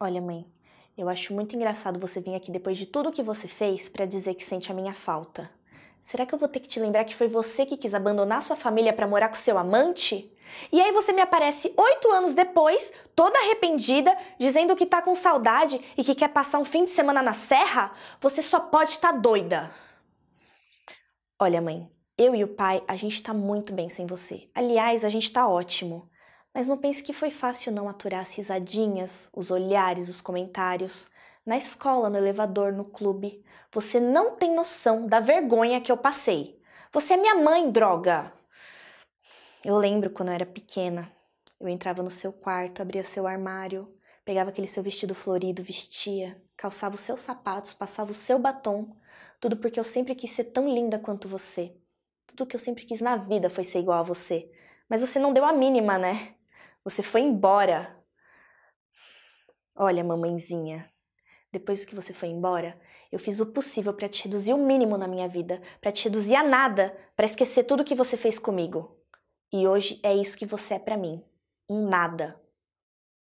Olha, mãe, eu acho muito engraçado você vir aqui depois de tudo o que você fez para dizer que sente a minha falta. Será que eu vou ter que te lembrar que foi você que quis abandonar sua família para morar com seu amante? E aí você me aparece oito anos depois, toda arrependida, dizendo que tá com saudade e que quer passar um fim de semana na serra? Você só pode estar tá doida. Olha, mãe, eu e o pai, a gente tá muito bem sem você. Aliás, a gente tá ótimo. Mas não pense que foi fácil não aturar as risadinhas, os olhares, os comentários. Na escola, no elevador, no clube. Você não tem noção da vergonha que eu passei. Você é minha mãe, droga! Eu lembro quando eu era pequena. Eu entrava no seu quarto, abria seu armário, pegava aquele seu vestido florido, vestia, calçava os seus sapatos, passava o seu batom. Tudo porque eu sempre quis ser tão linda quanto você. Tudo que eu sempre quis na vida foi ser igual a você. Mas você não deu a mínima, né? Você foi embora. Olha, mamãezinha, depois que você foi embora, eu fiz o possível para te reduzir o mínimo na minha vida, para te reduzir a nada, para esquecer tudo que você fez comigo. E hoje é isso que você é para mim, um nada.